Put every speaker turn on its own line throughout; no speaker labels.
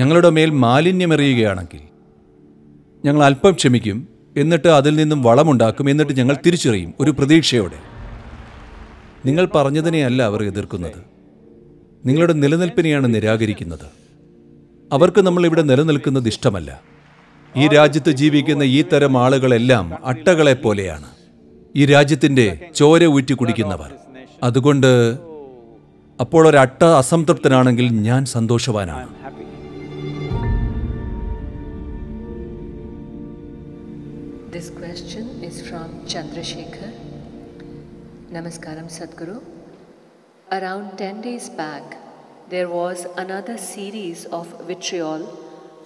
ഞങ്ങളുടെ മേൽ മാലിന്യമെറിയുകയാണെങ്കിൽ ഞങ്ങൾ അല്പം ക്ഷമിക്കും എന്നിട്ട് അതിൽ നിന്നും വളമുണ്ടാക്കും എന്നിട്ട് ഞങ്ങൾ തിരിച്ചറിയും ഒരു പ്രതീക്ഷയോടെ നിങ്ങൾ പറഞ്ഞതിനെയല്ല അവർ എതിർക്കുന്നത് നിങ്ങളുടെ നിലനിൽപ്പിനെയാണ് നിരാകരിക്കുന്നത് അവർക്ക് നമ്മൾ ഇവിടെ നിലനിൽക്കുന്നത് ഇഷ്ടമല്ല ഈ രാജ്യത്ത് ജീവിക്കുന്ന ഈ തരം ആളുകളെല്ലാം അട്ടകളെ പോലെയാണ് ഈ രാജ്യത്തിൻ്റെ ചോര ഊറ്റി കുടിക്കുന്നവർ അതുകൊണ്ട് അപ്പോൾ ഒരട്ട അസംതൃപ്തനാണെങ്കിൽ ഞാൻ സന്തോഷവാനാണ്
This question is from Chandrasekhar. Namaskaram Sadhguru. Around 10 days back, there was another series of vitriol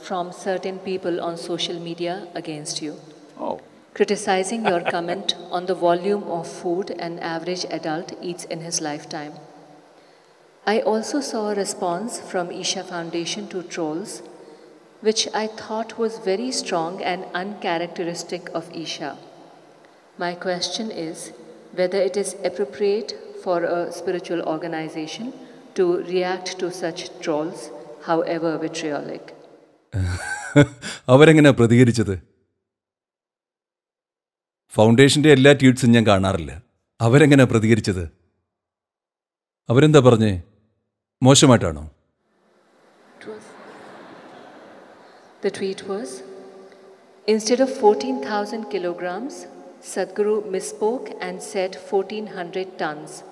from certain people on social media against you. Oh. Criticizing your comment on the volume of food an average adult eats in his lifetime. I also saw a response from Isha Foundation to trolls which I thought was very strong and uncharacteristic of Isha. My question is whether it is appropriate for a spiritual organization to react to such trolls, however vitriolic.
അവരെങ്ങനെ പ്രതികരിച്ചത് ഫൗണ്ടേഷൻ്റെ എല്ലാ ട്വീറ്റ്സും ഞാൻ കാണാറില്ല അവരെങ്ങനെ പ്രതികരിച്ചത് അവരെന്താ പറഞ്ഞേ മോശമായിട്ടാണോ
The tweet was Instead of 14,000 kilograms, Sadhguru misspoke and said 1,400 tons.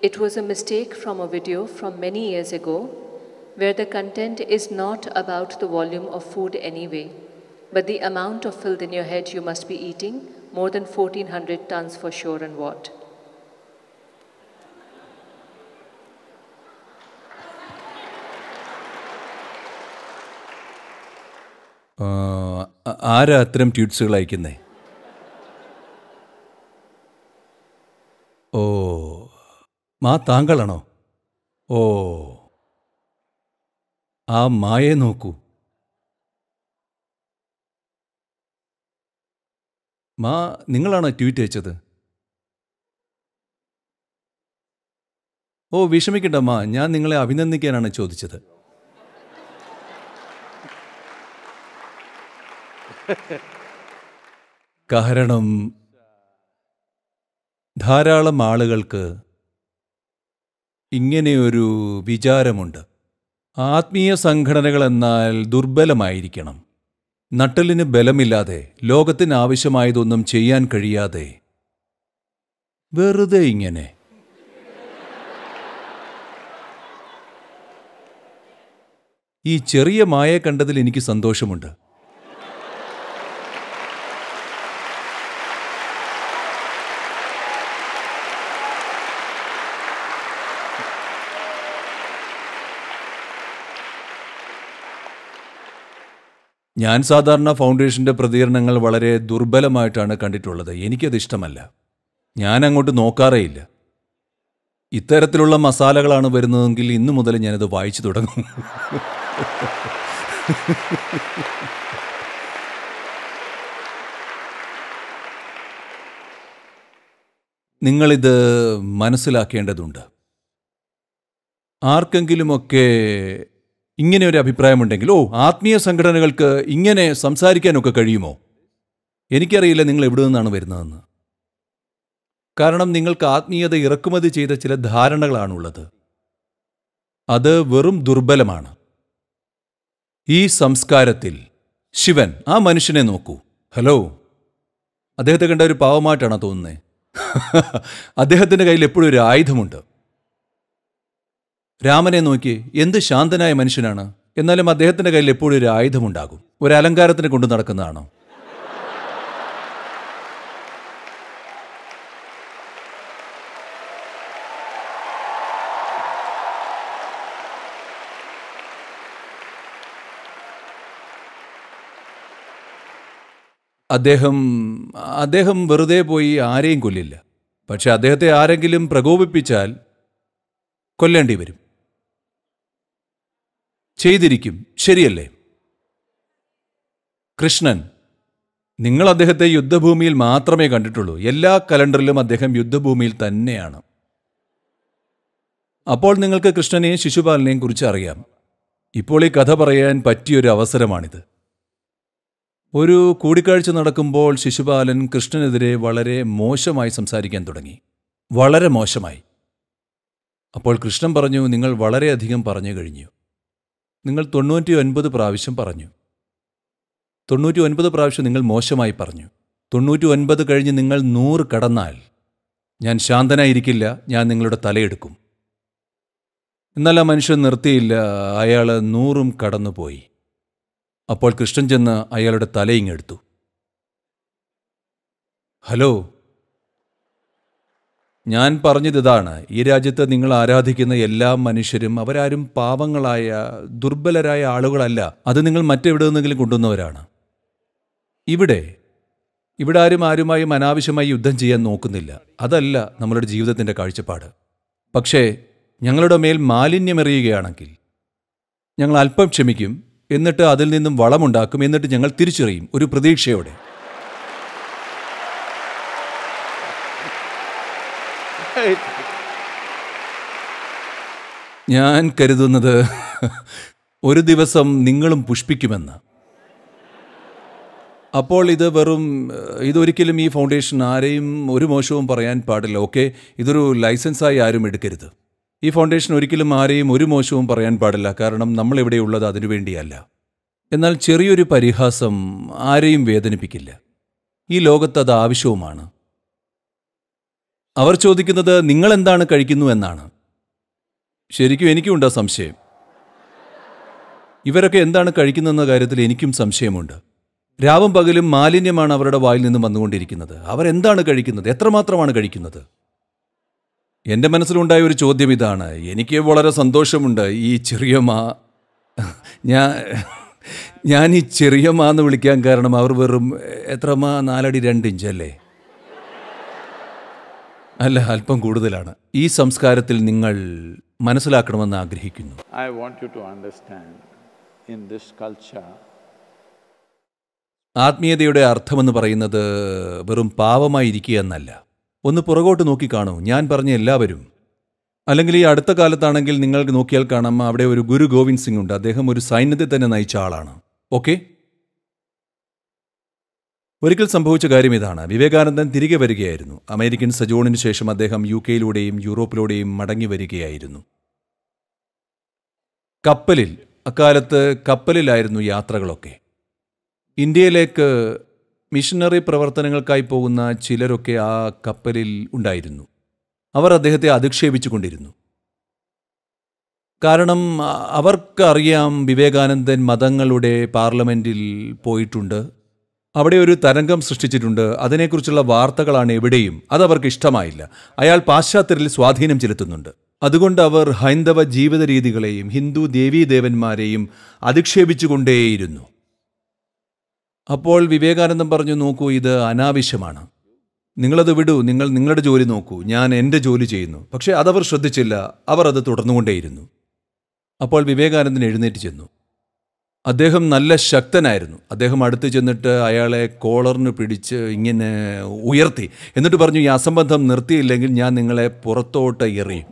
It was a mistake from a video from many years ago where the content is not about the volume of food anyway, but the amount of filth in your head you must be eating, more than 1400 tons for sure and what.
ആരാ അത്തരം ട്വീറ്റ്സുകൾ അയക്കുന്നേ ഓ മാ താങ്കളാണോ ഓ ആ മായെ നോക്കൂ മാ നിങ്ങളാണോ tweet അയച്ചത് ഓ വിഷമിക്കണ്ട മാ ഞാൻ നിങ്ങളെ അഭിനന്ദിക്കാനാണ് ചോദിച്ചത് കാരണം ധാരാളം ആളുകൾക്ക് ഇങ്ങനെയൊരു വിചാരമുണ്ട് ആത്മീയ സംഘടനകൾ എന്നാൽ ദുർബലമായിരിക്കണം നട്ടലിന് ബലമില്ലാതെ ലോകത്തിന് ആവശ്യമായതൊന്നും ചെയ്യാൻ കഴിയാതെ വെറുതെ ഇങ്ങനെ ഈ ചെറിയ മായ കണ്ടതിൽ എനിക്ക് സന്തോഷമുണ്ട് ഞാൻ സാധാരണ ഫൗണ്ടേഷൻ്റെ പ്രതികരണങ്ങൾ വളരെ ദുർബലമായിട്ടാണ് കണ്ടിട്ടുള്ളത് എനിക്കത് ഇഷ്ടമല്ല ഞാൻ അങ്ങോട്ട് നോക്കാറേയില്ല ഇത്തരത്തിലുള്ള മസാലകളാണ് വരുന്നതെങ്കിൽ ഇന്നു മുതൽ ഞാനത് വായിച്ചു തുടങ്ങും നിങ്ങളിത് മനസ്സിലാക്കേണ്ടതുണ്ട് ആർക്കെങ്കിലുമൊക്കെ ഇങ്ങനെ ഒരു അഭിപ്രായമുണ്ടെങ്കിൽ ഓ ആത്മീയ സംഘടനകൾക്ക് ഇങ്ങനെ സംസാരിക്കാനൊക്കെ കഴിയുമോ എനിക്കറിയില്ല നിങ്ങൾ എവിടെ നിന്നാണ് വരുന്നതെന്ന് കാരണം നിങ്ങൾക്ക് ആത്മീയത ഇറക്കുമതി ചെയ്ത ചില ധാരണകളാണുള്ളത് അത് വെറും ദുർബലമാണ് ഈ സംസ്കാരത്തിൽ ശിവൻ ആ മനുഷ്യനെ നോക്കൂ ഹലോ അദ്ദേഹത്തെ കണ്ട ഒരു പാവമായിട്ടാണോ തോന്നുന്നത് അദ്ദേഹത്തിൻ്റെ കയ്യിൽ എപ്പോഴും ഒരു ആയുധമുണ്ട് രാമനെ നോക്കി എന്ത് ശാന്തനായ മനുഷ്യനാണ് എന്നാലും അദ്ദേഹത്തിന്റെ കയ്യിൽ എപ്പോഴും ഒരു ആയുധമുണ്ടാകും ഒരു അലങ്കാരത്തിന് കൊണ്ടു നടക്കുന്നതാണോ അദ്ദേഹം അദ്ദേഹം വെറുതെ പോയി ആരെയും കൊല്ലില്ല പക്ഷെ അദ്ദേഹത്തെ ആരെങ്കിലും പ്രകോപിപ്പിച്ചാൽ കൊല്ലേണ്ടി വരും ചെയ്തിരിക്കും ശരിയല്ലേ കൃഷ്ണൻ നിങ്ങൾ അദ്ദേഹത്തെ യുദ്ധഭൂമിയിൽ മാത്രമേ കണ്ടിട്ടുള്ളൂ എല്ലാ കലണ്ടറിലും അദ്ദേഹം യുദ്ധഭൂമിയിൽ തന്നെയാണ് അപ്പോൾ നിങ്ങൾക്ക് കൃഷ്ണനെയും ശിശുപാലനെയും കുറിച്ച് അറിയാം ഇപ്പോൾ ഈ കഥ പറയാൻ പറ്റിയൊരു അവസരമാണിത് ഒരു കൂടിക്കാഴ്ച നടക്കുമ്പോൾ ശിശുപാലൻ കൃഷ്ണനെതിരെ വളരെ മോശമായി സംസാരിക്കാൻ തുടങ്ങി വളരെ മോശമായി അപ്പോൾ കൃഷ്ണൻ പറഞ്ഞു നിങ്ങൾ വളരെയധികം പറഞ്ഞു കഴിഞ്ഞു നിങ്ങൾ തൊണ്ണൂറ്റി ഒൻപത് പ്രാവശ്യം പറഞ്ഞു തൊണ്ണൂറ്റി ഒൻപത് പ്രാവശ്യം നിങ്ങൾ മോശമായി പറഞ്ഞു തൊണ്ണൂറ്റി ഒൻപത് കഴിഞ്ഞ് നിങ്ങൾ നൂറ് കടന്നാൽ ഞാൻ ശാന്തനായിരിക്കില്ല ഞാൻ നിങ്ങളുടെ തലയെടുക്കും എന്നാൽ ആ മനുഷ്യൻ നിർത്തിയില്ല അയാൾ നൂറും കടന്നുപോയി അപ്പോൾ കൃഷ്ണൻ ചെന്ന് അയാളുടെ തലയിങ്ങെടുത്തു ഹലോ ഞാൻ പറഞ്ഞതിതാണ് ഈ രാജ്യത്ത് നിങ്ങൾ ആരാധിക്കുന്ന എല്ലാ മനുഷ്യരും അവരാരും പാവങ്ങളായ ദുർബലരായ ആളുകളല്ല അത് നിങ്ങൾ മറ്റെവിടെ നിന്നെങ്കിലും കൊണ്ടുവന്നവരാണ് ഇവിടെ ഇവിടെ ആരും ആരുമായും അനാവശ്യമായി യുദ്ധം ചെയ്യാൻ നോക്കുന്നില്ല അതല്ല നമ്മളുടെ ജീവിതത്തിൻ്റെ കാഴ്ചപ്പാട് പക്ഷേ ഞങ്ങളുടെ മേൽ മാലിന്യമെറിയുകയാണെങ്കിൽ ഞങ്ങൾ അല്പം ക്ഷമിക്കും എന്നിട്ട് അതിൽ നിന്നും വളമുണ്ടാക്കും എന്നിട്ട് ഞങ്ങൾ തിരിച്ചറിയും ഒരു പ്രതീക്ഷയോടെ ഞാൻ കരുതുന്നത് ഒരു ദിവസം നിങ്ങളും പുഷ്പിക്കുമെന്ന് അപ്പോൾ ഇത് വെറും ഇതൊരിക്കലും ഈ ഫൗണ്ടേഷൻ ആരെയും ഒരു മോശവും പറയാൻ പാടില്ല ഓക്കെ ഇതൊരു ലൈസൻസായി ആരും എടുക്കരുത് ഈ ഫൗണ്ടേഷൻ ഒരിക്കലും ആരെയും ഒരു മോശവും പറയാൻ പാടില്ല കാരണം നമ്മളിവിടെയുള്ളത് അതിനുവേണ്ടിയല്ല എന്നാൽ ചെറിയൊരു പരിഹാസം ആരെയും വേദനിപ്പിക്കില്ല ഈ ലോകത്ത് അത് ആവശ്യവുമാണ് അവർ ചോദിക്കുന്നത് നിങ്ങൾ എന്താണ് കഴിക്കുന്നു എന്നാണ് ശരിക്കും എനിക്കുമുണ്ടോ സംശയം ഇവരൊക്കെ എന്താണ് കഴിക്കുന്നതെന്ന കാര്യത്തിൽ എനിക്കും സംശയമുണ്ട് രാവും പകലും മാലിന്യമാണ് അവരുടെ വായിൽ നിന്നും വന്നുകൊണ്ടിരിക്കുന്നത് അവരെന്താണ് കഴിക്കുന്നത് എത്രമാത്രമാണ് കഴിക്കുന്നത് എൻ്റെ മനസ്സിലുണ്ടായ ഒരു ചോദ്യം ഇതാണ് എനിക്ക് വളരെ സന്തോഷമുണ്ട് ഈ ചെറിയ മാ ഞാൻ ഞാൻ ഈ ചെറിയ മാ എന്ന് വിളിക്കാൻ കാരണം അവർ വെറും എത്ര മാ നാലടി രണ്ട് ഇഞ്ച് അല്ലേ അല്ല അല്പം കൂടുതലാണ് ഈ സംസ്കാരത്തിൽ നിങ്ങൾ മനസ്സിലാക്കണമെന്ന് ആഗ്രഹിക്കുന്നു
I want you to understand in this culture
ആത്മീയതയുടെ അർത്ഥമെന്ന് പറയുന്നത് വെറും ഇരിക്കുക എന്നല്ല ഒന്ന് പുറകോട്ട് നോക്കി കാണൂ ഞാൻ പറഞ്ഞ എല്ലാവരും അല്ലെങ്കിൽ ഈ അടുത്ത കാലത്താണെങ്കിൽ നിങ്ങൾക്ക് നോക്കിയാൽ കാണാം അവിടെ ഒരു ഗുരു ഗോവിന്ദ് സിംഗ് ഉണ്ട് അദ്ദേഹം ഒരു സൈന്യത്തെ തന്നെ നയിച്ച ആളാണ് ഓക്കെ ഒരിക്കൽ സംഭവിച്ച കാര്യം ഇതാണ് വിവേകാനന്ദൻ തിരികെ വരികയായിരുന്നു അമേരിക്കൻ സജോണിന് ശേഷം അദ്ദേഹം യു കെയിലൂടെയും യൂറോപ്പിലൂടെയും മടങ്ങി വരികയായിരുന്നു കപ്പലിൽ അക്കാലത്ത് കപ്പലിലായിരുന്നു യാത്രകളൊക്കെ ഇന്ത്യയിലേക്ക് മിഷനറി പ്രവർത്തനങ്ങൾക്കായി പോകുന്ന ചിലരൊക്കെ ആ കപ്പലിൽ ഉണ്ടായിരുന്നു അവർ അദ്ദേഹത്തെ അധിക്ഷേപിച്ചുകൊണ്ടിരുന്നു കാരണം അവർക്കറിയാം വിവേകാനന്ദൻ മതങ്ങളുടെ പാർലമെൻറ്റിൽ പോയിട്ടുണ്ട് അവിടെ ഒരു തരംഗം സൃഷ്ടിച്ചിട്ടുണ്ട് അതിനെക്കുറിച്ചുള്ള വാർത്തകളാണ് എവിടെയും അതവർക്ക് ഇഷ്ടമായില്ല അയാൾ പാശ്ചാത്യരിൽ സ്വാധീനം ചെലുത്തുന്നുണ്ട് അതുകൊണ്ട് അവർ ഹൈന്ദവ ജീവിത രീതികളെയും ഹിന്ദു ദേവീദേവന്മാരെയും അധിക്ഷേപിച്ചുകൊണ്ടേയിരുന്നു അപ്പോൾ വിവേകാനന്ദം പറഞ്ഞു നോക്കൂ ഇത് അനാവശ്യമാണ് നിങ്ങളത് വിടൂ നിങ്ങൾ നിങ്ങളുടെ ജോലി നോക്കൂ ഞാൻ എൻ്റെ ജോലി ചെയ്യുന്നു പക്ഷേ അതവർ ശ്രദ്ധിച്ചില്ല അവർ അത് തുടർന്നുകൊണ്ടേയിരുന്നു അപ്പോൾ വിവേകാനന്ദൻ എഴുന്നേറ്റ് ചെന്നു അദ്ദേഹം നല്ല ശക്തനായിരുന്നു അദ്ദേഹം അടുത്ത് ചെന്നിട്ട് അയാളെ കോളറിന് പിടിച്ച് ഇങ്ങനെ ഉയർത്തി എന്നിട്ട് പറഞ്ഞു ഈ അസംബന്ധം നിർത്തിയില്ലെങ്കിൽ ഞാൻ നിങ്ങളെ പുറത്തോട്ട് എറിയും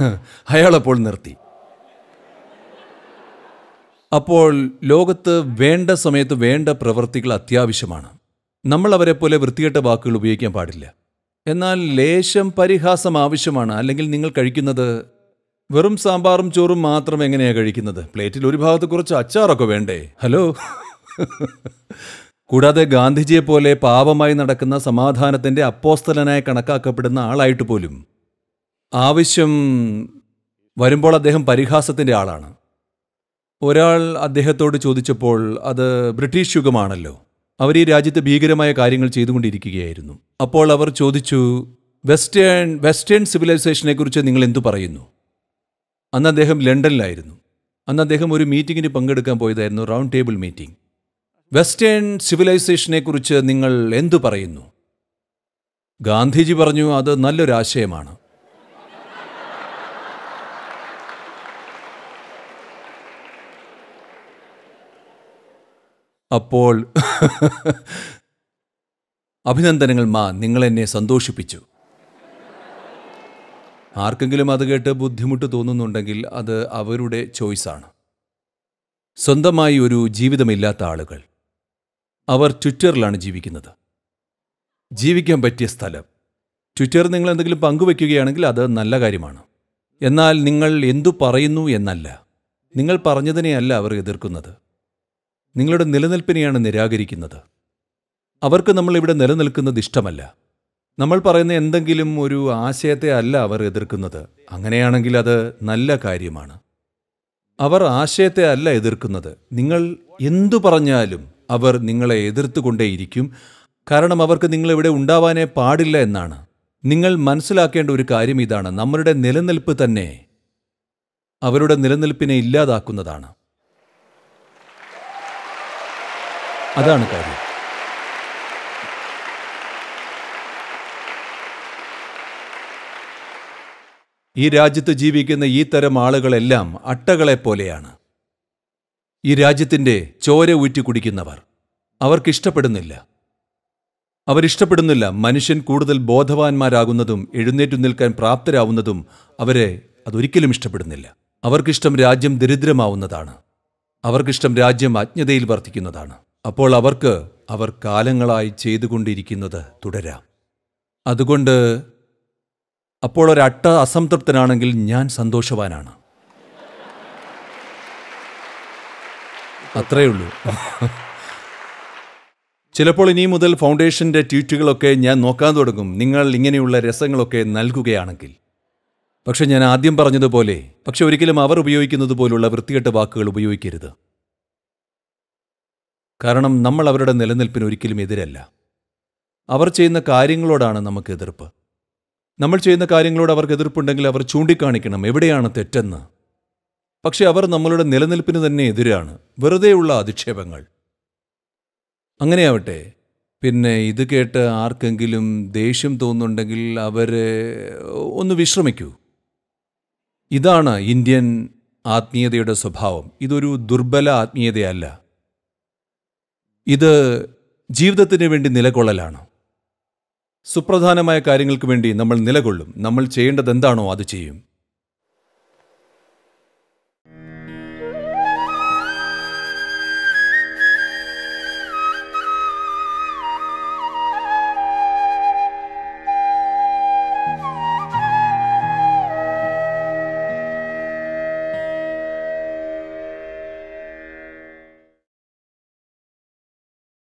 അയാളപ്പോൾ നിർത്തി അപ്പോൾ ലോകത്ത് വേണ്ട സമയത്ത് വേണ്ട പ്രവൃത്തികൾ അത്യാവശ്യമാണ് നമ്മൾ അവരെ പോലെ വൃത്തികെട്ട വാക്കുകൾ ഉപയോഗിക്കാൻ പാടില്ല എന്നാൽ ലേശം പരിഹാസം ആവശ്യമാണ് അല്ലെങ്കിൽ നിങ്ങൾ കഴിക്കുന്നത് വെറും സാമ്പാറും ചോറും മാത്രം എങ്ങനെയാ കഴിക്കുന്നത് പ്ലേറ്റിൽ ഒരു ഭാഗത്ത് കുറച്ച് അച്ചാറൊക്കെ വേണ്ടേ ഹലോ കൂടാതെ ഗാന്ധിജിയെ പോലെ പാപമായി നടക്കുന്ന സമാധാനത്തിന്റെ അപ്പോസ്തലനായി കണക്കാക്കപ്പെടുന്ന ആളായിട്ട് പോലും ആവശ്യം വരുമ്പോൾ അദ്ദേഹം പരിഹാസത്തിന്റെ ആളാണ് ഒരാൾ അദ്ദേഹത്തോട് ചോദിച്ചപ്പോൾ അത് ബ്രിട്ടീഷ് യുഗമാണല്ലോ അവർ ഈ രാജ്യത്ത് ഭീകരമായ കാര്യങ്ങൾ ചെയ്തുകൊണ്ടിരിക്കുകയായിരുന്നു അപ്പോൾ അവർ ചോദിച്ചു വെസ്റ്റേൺ വെസ്റ്റേൺ സിവിലൈസേഷനെക്കുറിച്ച് നിങ്ങൾ എന്തു പറയുന്നു അന്ന് അദ്ദേഹം ലണ്ടനിലായിരുന്നു അന്ന് അദ്ദേഹം ഒരു മീറ്റിങ്ങിന് പങ്കെടുക്കാൻ പോയതായിരുന്നു റൗണ്ട് ടേബിൾ മീറ്റിംഗ് വെസ്റ്റേൺ സിവിലൈസേഷനെക്കുറിച്ച് നിങ്ങൾ എന്തു പറയുന്നു ഗാന്ധിജി പറഞ്ഞു അത് നല്ലൊരാശയമാണ് അപ്പോൾ അഭിനന്ദനങ്ങൾ മാ നിങ്ങളെന്നെ സന്തോഷിപ്പിച്ചു ആർക്കെങ്കിലും അത് കേട്ട് ബുദ്ധിമുട്ട് തോന്നുന്നുണ്ടെങ്കിൽ അത് അവരുടെ ചോയ്സാണ് സ്വന്തമായി ഒരു ജീവിതമില്ലാത്ത ആളുകൾ അവർ ട്വിറ്ററിലാണ് ജീവിക്കുന്നത് ജീവിക്കാൻ പറ്റിയ സ്ഥലം ട്വിറ്റർ നിങ്ങൾ എന്തെങ്കിലും പങ്കുവെക്കുകയാണെങ്കിൽ അത് നല്ല കാര്യമാണ് എന്നാൽ നിങ്ങൾ എന്തു പറയുന്നു എന്നല്ല നിങ്ങൾ പറഞ്ഞതിനെയല്ല അവർ എതിർക്കുന്നത് നിങ്ങളുടെ നിലനിൽപ്പിനെയാണ് നിരാകരിക്കുന്നത് അവർക്ക് നമ്മൾ ഇവിടെ നിലനിൽക്കുന്നത് ഇഷ്ടമല്ല നമ്മൾ പറയുന്ന എന്തെങ്കിലും ഒരു ആശയത്തെ അല്ല അവർ എതിർക്കുന്നത് അങ്ങനെയാണെങ്കിൽ അത് നല്ല കാര്യമാണ് അവർ ആശയത്തെ അല്ല എതിർക്കുന്നത് നിങ്ങൾ എന്തു പറഞ്ഞാലും അവർ നിങ്ങളെ എതിർത്തുകൊണ്ടേയിരിക്കും കാരണം അവർക്ക് നിങ്ങളിവിടെ ഉണ്ടാവാനേ പാടില്ല എന്നാണ് നിങ്ങൾ മനസ്സിലാക്കേണ്ട ഒരു കാര്യം ഇതാണ് നമ്മളുടെ നിലനിൽപ്പ് തന്നെ അവരുടെ നിലനിൽപ്പിനെ ഇല്ലാതാക്കുന്നതാണ് അതാണ് കാര്യം ഈ രാജ്യത്ത് ജീവിക്കുന്ന ഈ തരം ആളുകളെല്ലാം അട്ടകളെപ്പോലെയാണ് ഈ രാജ്യത്തിൻ്റെ ചോര ഊറ്റി കുടിക്കുന്നവർ അവർക്കിഷ്ടപ്പെടുന്നില്ല അവരിഷ്ടപ്പെടുന്നില്ല മനുഷ്യൻ കൂടുതൽ ബോധവാന്മാരാകുന്നതും എഴുന്നേറ്റു നിൽക്കാൻ പ്രാപ്തരാവുന്നതും അവരെ അതൊരിക്കലും ഇഷ്ടപ്പെടുന്നില്ല അവർക്കിഷ്ടം രാജ്യം ദരിദ്രമാവുന്നതാണ് അവർക്കിഷ്ടം രാജ്യം അജ്ഞതയിൽ വർദ്ധിക്കുന്നതാണ് അപ്പോൾ അവർക്ക് അവർ കാലങ്ങളായി ചെയ്തുകൊണ്ടിരിക്കുന്നത് തുടരാം അതുകൊണ്ട് അപ്പോൾ ഒരട്ട അസംതൃപ്തനാണെങ്കിൽ ഞാൻ സന്തോഷവാനാണ് അത്രയേ ഉള്ളൂ ചിലപ്പോൾ ഇനി മുതൽ ഫൗണ്ടേഷൻ്റെ ട്വീറ്റുകളൊക്കെ ഞാൻ നോക്കാൻ തുടങ്ങും നിങ്ങൾ ഇങ്ങനെയുള്ള രസങ്ങളൊക്കെ നൽകുകയാണെങ്കിൽ പക്ഷെ ഞാൻ ആദ്യം പറഞ്ഞതുപോലെ പക്ഷെ ഒരിക്കലും അവർ ഉപയോഗിക്കുന്നത് പോലുള്ള വൃത്തികെട്ട വാക്കുകൾ ഉപയോഗിക്കരുത് കാരണം നമ്മൾ അവരുടെ നിലനിൽപ്പിന് ഒരിക്കലും എതിരല്ല അവർ ചെയ്യുന്ന കാര്യങ്ങളോടാണ് നമുക്ക് എതിർപ്പ് നമ്മൾ ചെയ്യുന്ന കാര്യങ്ങളോട് അവർക്ക് എതിർപ്പുണ്ടെങ്കിൽ അവർ ചൂണ്ടിക്കാണിക്കണം എവിടെയാണ് തെറ്റെന്ന് പക്ഷെ അവർ നമ്മളുടെ നിലനിൽപ്പിന് തന്നെ എതിരാണ് വെറുതെയുള്ള അധിക്ഷേപങ്ങൾ അങ്ങനെയാവട്ടെ പിന്നെ ഇത് കേട്ട് ആർക്കെങ്കിലും ദേഷ്യം തോന്നുന്നുണ്ടെങ്കിൽ അവർ ഒന്ന് വിശ്രമിക്കൂ ഇതാണ് ഇന്ത്യൻ ആത്മീയതയുടെ സ്വഭാവം ഇതൊരു ദുർബല ആത്മീയതയല്ല ഇത് ജീവിതത്തിന് വേണ്ടി നിലകൊള്ളലാണ് സുപ്രധാനമായ കാര്യങ്ങൾക്ക് വേണ്ടി നമ്മൾ നിലകൊള്ളും നമ്മൾ ചെയ്യേണ്ടത് എന്താണോ അത് ചെയ്യും